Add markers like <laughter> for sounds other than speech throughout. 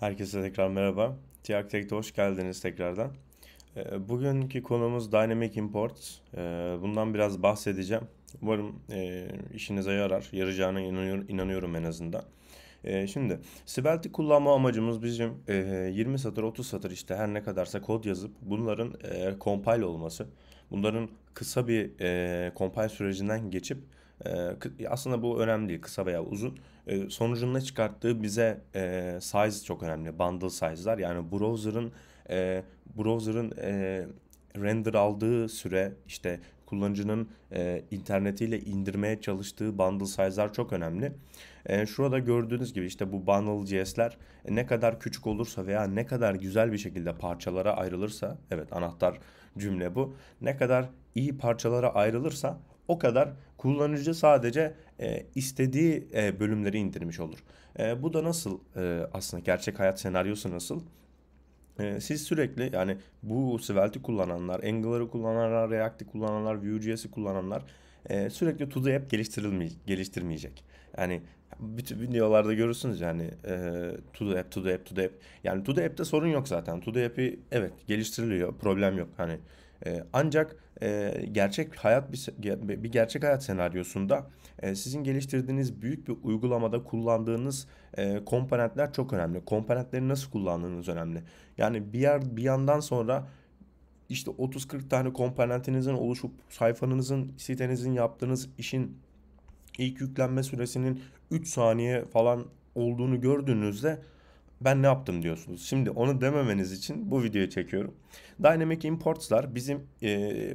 Herkese tekrar merhaba. Tiyak Tech'te hoş geldiniz tekrardan. Ee, bugünkü konumuz Dynamic Import. Ee, bundan biraz bahsedeceğim. Umarım e, işinize yarar. Yarayacağına inanıyorum en azından. Ee, şimdi Sibelt'i kullanma amacımız bizim 20 e, satır 30 satır işte her ne kadarsa kod yazıp bunların e, compile olması. Bunların kısa bir compile sürecinden geçip ee, aslında bu önemli değil kısa veya uzun. E, ee, sonucunda çıkarttığı bize e, size çok önemli. Bundle size'lar yani browser'ın e, browser'ın e, render aldığı süre işte kullanıcının e, internetiyle indirmeye çalıştığı bundle size'lar çok önemli. şurada gördüğünüz gibi işte bu bundle e, ne kadar küçük olursa veya ne kadar güzel bir şekilde parçalara ayrılırsa, evet anahtar cümle bu. Ne kadar iyi parçalara ayrılırsa o kadar kullanıcı sadece e, istediği e, bölümleri indirmiş olur. E, bu da nasıl e, aslında gerçek hayat senaryosu nasıl? E, siz sürekli yani bu Svelte kullananlar, Angular'ı kullananlar, React'i kullananlar, Vue.js'i kullananlar e, sürekli to the app geliştirilmey geliştirmeyecek. Yani bütün videolarda görürsünüz yani e, to the app, to the app, to the app. Yani to the app'te sorun yok zaten. To the app'i evet geliştiriliyor, problem yok. Hani ee, ancak e, gerçek hayat bir, bir gerçek hayat senaryosunda e, sizin geliştirdiğiniz büyük bir uygulamada kullandığınız e, komponentler çok önemli. Komponentleri nasıl kullandığınız önemli. Yani bir yer bir yandan sonra işte 30-40 tane komponentinizin oluşup sayfanızın, sitenizin yaptığınız işin ilk yüklenme süresinin 3 saniye falan olduğunu gördüğünüzde ben ne yaptım diyorsunuz. Şimdi onu dememeniz için bu videoyu çekiyorum. Dynamic Imports'lar bizim e,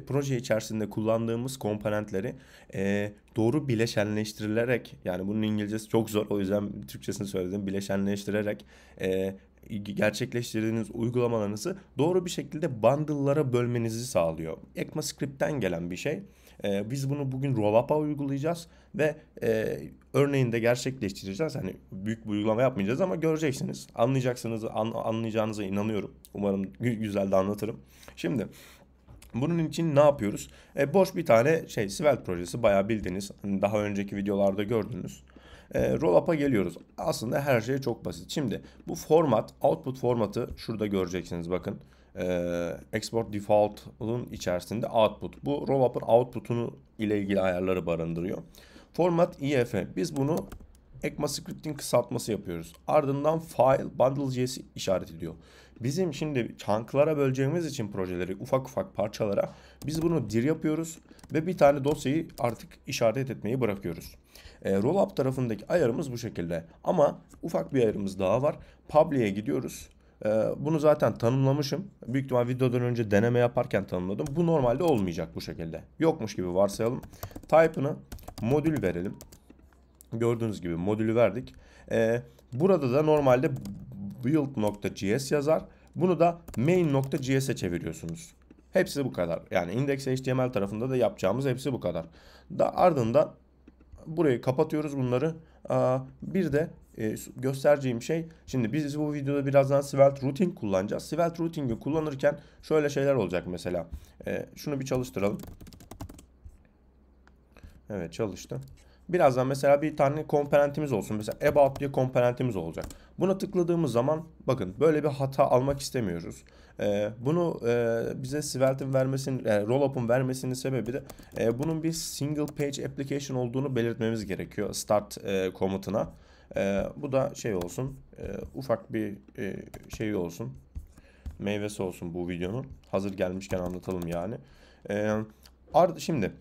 proje içerisinde kullandığımız komponentleri e, doğru bileşenleştirilerek yani bunun İngilizcesi çok zor o yüzden Türkçesini söyledim bileşenleştirerek e, gerçekleştirdiğiniz uygulamalarınızı doğru bir şekilde bundle'lara bölmenizi sağlıyor. ECMAScript'ten gelen bir şey. E, biz bunu bugün roll-up'a uygulayacağız ve e, örneğinde gerçekleştireceğiz. Hani büyük bir uygulama yapmayacağız ama göreceksiniz. Anlayacaksınız, an, anlayacağınıza inanıyorum. Umarım güzel de anlatırım. Şimdi bunun için ne yapıyoruz? E, boş bir tane şey Svelte projesi bayağı bildiniz. Hani daha önceki videolarda gördünüz. E, Rollup'a geliyoruz. Aslında her şey çok basit. Şimdi bu format, output formatı şurada göreceksiniz bakın e, export default'un içerisinde output. Bu rolluper output'unu ile ilgili ayarları barındırıyor. Format IF. Biz bunu ECMAScript'in kısaltması yapıyoruz. Ardından file Bundle.js işaret ediyor. Bizim şimdi chunk'lara böleceğimiz için projeleri ufak ufak parçalara biz bunu dir yapıyoruz ve bir tane dosyayı artık işaret etmeyi bırakıyoruz. E, rollup tarafındaki ayarımız bu şekilde. Ama ufak bir ayarımız daha var. Publiye gidiyoruz. Ee, bunu zaten tanımlamışım. Büyük ihtimal videodan önce deneme yaparken tanımladım. Bu normalde olmayacak bu şekilde. Yokmuş gibi varsayalım. Type'ını modül verelim. Gördüğünüz gibi modülü verdik. Ee, burada da normalde build.js yazar. Bunu da main.js'e çeviriyorsunuz. Hepsi bu kadar. Yani index.html tarafında da yapacağımız hepsi bu kadar. Da ardından burayı kapatıyoruz bunları. Bir de e, göstereceğim şey şimdi biz bu videoda birazdan Svelte Routing kullanacağız. Svelte Routing'i kullanırken şöyle şeyler olacak mesela. E, şunu bir çalıştıralım. Evet çalıştı. Birazdan mesela bir tane komponentimiz olsun. Mesela about diye komponentimiz olacak. Buna tıkladığımız zaman bakın böyle bir hata almak istemiyoruz. Ee, bunu e, bize Svelte'in vermesinin, e, Rollup'un vermesinin sebebi de e, bunun bir single page application olduğunu belirtmemiz gerekiyor start e, komutuna. E, bu da şey olsun. E, ufak bir e, şey olsun. Meyvesi olsun bu videonun. Hazır gelmişken anlatalım yani. E, ee, art, şimdi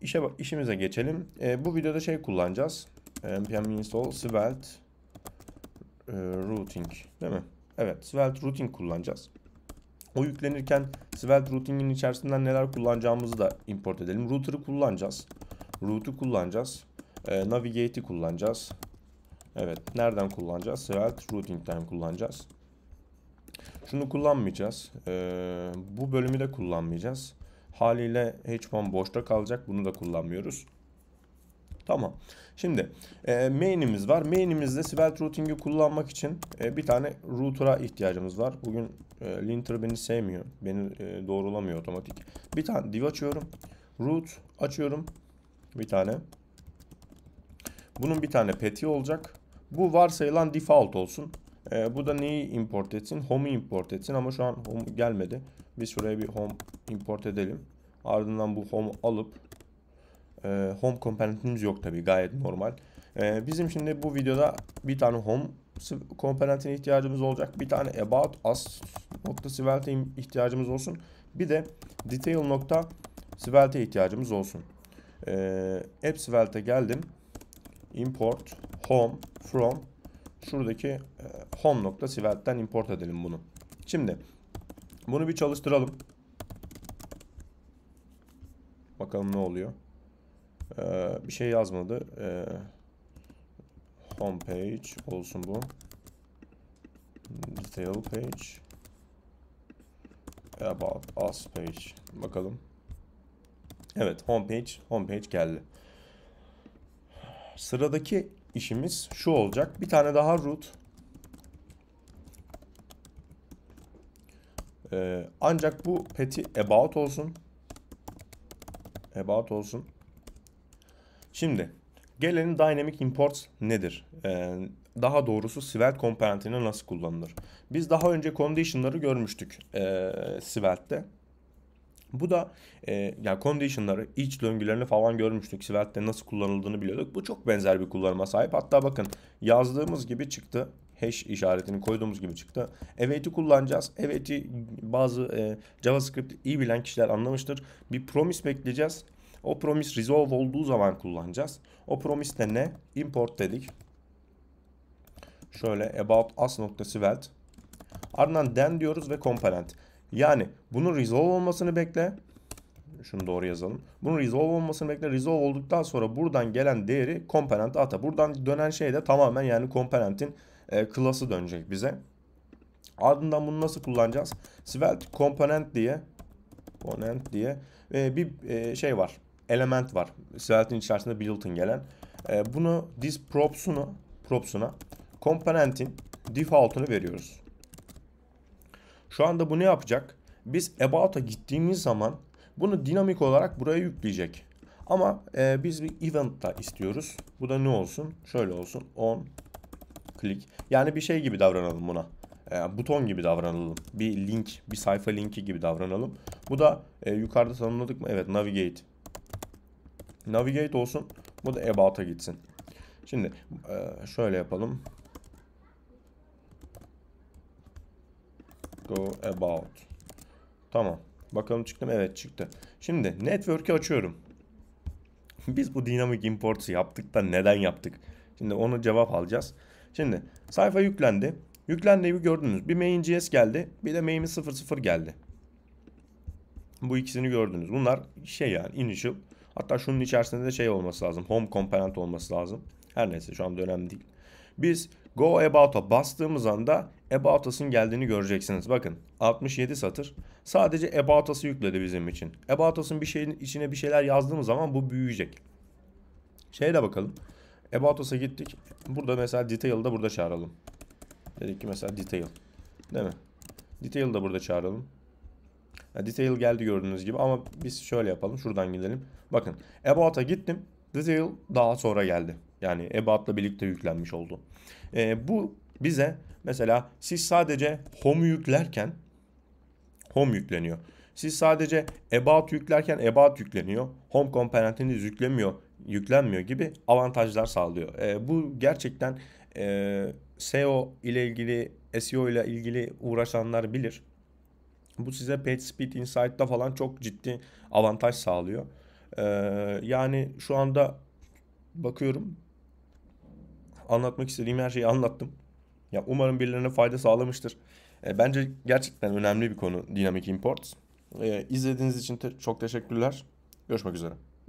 işe işimize geçelim. E, bu videoda şey kullanacağız. npm install svelte e, routing değil mi? Evet svelte routing kullanacağız. O yüklenirken svelte routing'in içerisinden neler kullanacağımızı da import edelim. Router'ı kullanacağız. Route'u kullanacağız. E, Navigate'i kullanacağız. Evet. Nereden kullanacağız? Route routing'den kullanacağız. Şunu kullanmayacağız. Ee, bu bölümü de kullanmayacağız. Haliyle H1 boşta kalacak. Bunu da kullanmıyoruz. Tamam. Şimdi e, main'imiz var. Main'imizde Svelte Routing'i kullanmak için e, bir tane router'a ihtiyacımız var. Bugün e, linter beni sevmiyor. Beni e, doğrulamıyor otomatik. Bir tane div açıyorum. Root açıyorum. Bir tane. Bunun bir tane peti olacak. Bu varsayılan default olsun. E, bu da neyi import etsin? Home'u import etsin ama şu an home gelmedi. Biz şuraya bir home import edelim. Ardından bu home alıp e, home komponentimiz yok tabii gayet normal. E, bizim şimdi bu videoda bir tane home komponentine ihtiyacımız olacak. Bir tane about as nokta svelte ihtiyacımız olsun. Bir de detail nokta svelte ihtiyacımız olsun. E, app svelte geldim. Import home from şuradaki e, home nokta svelte'den import edelim bunu. Şimdi bunu bir çalıştıralım. Bakalım ne oluyor. Ee, bir şey yazmadı. Ee, home page olsun bu. Detail page. About us page. Bakalım. Evet home page. Home page geldi. Sıradaki işimiz şu olacak. Bir tane daha root. Ee, ancak bu peti about olsun. About olsun. Şimdi gelenin dynamic imports nedir? Ee, daha doğrusu Svelte komponentini nasıl kullanılır? Biz daha önce condition'ları görmüştük e, ee, Svelte'de. Bu da e, yani conditionları, iç döngülerini falan görmüştük. Svelte nasıl kullanıldığını biliyorduk. Bu çok benzer bir kullanıma sahip. Hatta bakın yazdığımız gibi çıktı. Hash işaretini koyduğumuz gibi çıktı. Evet'i kullanacağız. Evet'i bazı e, JavaScript iyi bilen kişiler anlamıştır. Bir promise bekleyeceğiz. O promise resolve olduğu zaman kullanacağız. O promise de ne? Import dedik. Şöyle about us.svelte. Ardından den diyoruz ve komponent. Yani bunun resolve olmasını bekle. Şunu doğru yazalım. Bunun resolve olmasını bekle. Resolve olduktan sonra buradan gelen değeri komponente ata. Buradan dönen şey de tamamen yani komponentin e, klası dönecek bize. Ardından bunu nasıl kullanacağız? Svelte component diye component diye e, bir e, şey var. Element var. Svelte'in içerisinde built-in gelen. E, bunu this props'unu props'una komponentin default'unu veriyoruz. Şu anda bu ne yapacak? Biz about'a gittiğimiz zaman bunu dinamik olarak buraya yükleyecek. Ama e, biz bir event da istiyoruz. Bu da ne olsun? Şöyle olsun. On click. Yani bir şey gibi davranalım buna. E, buton gibi davranalım. Bir link, bir sayfa linki gibi davranalım. Bu da e, yukarıda tanımladık mı? Evet, navigate. Navigate olsun. Bu da about'a gitsin. Şimdi e, şöyle yapalım. go about. Tamam. Bakalım çıktı mı? Evet çıktı. Şimdi network'ü açıyorum. <laughs> Biz bu dynamic import'u yaptık da neden yaptık? Şimdi onu cevap alacağız. Şimdi sayfa yüklendi. Yüklendiği bir gördünüz. Bir main.js geldi. Bir de main 00 geldi. Bu ikisini gördünüz. Bunlar şey yani initial. Hatta şunun içerisinde de şey olması lazım. Home component olması lazım. Her neyse şu anda önemli değil. Biz Go About'a bastığımız anda About Us'ın geldiğini göreceksiniz. Bakın 67 satır. Sadece About Us'ı yükledi bizim için. About Us'ın bir şeyin içine bir şeyler yazdığımız zaman bu büyüyecek. Şeyle bakalım. About Us'a gittik. Burada mesela Detail'ı da burada çağıralım. Dedik ki mesela Detail. Değil mi? Detail'ı da burada çağıralım. Yani detail geldi gördüğünüz gibi ama biz şöyle yapalım. Şuradan gidelim. Bakın About'a gittim. Detail daha sonra geldi. Yani ebatla birlikte yüklenmiş oldu. E, bu bize mesela siz sadece home yüklerken home yükleniyor. Siz sadece ebat yüklerken ebat yükleniyor. Home komponentiniz yüklemiyor, yüklenmiyor gibi avantajlar sağlıyor. E, bu gerçekten e, SEO ile ilgili, SEO ile ilgili uğraşanlar bilir. Bu size PageSpeed Insight'ta falan çok ciddi avantaj sağlıyor. E, yani şu anda bakıyorum Anlatmak istediğim her şeyi anlattım. Ya umarım birilerine fayda sağlamıştır. E, bence gerçekten önemli bir konu Dynamic Imports. E, izlediğiniz için te- çok teşekkürler. Görüşmek üzere.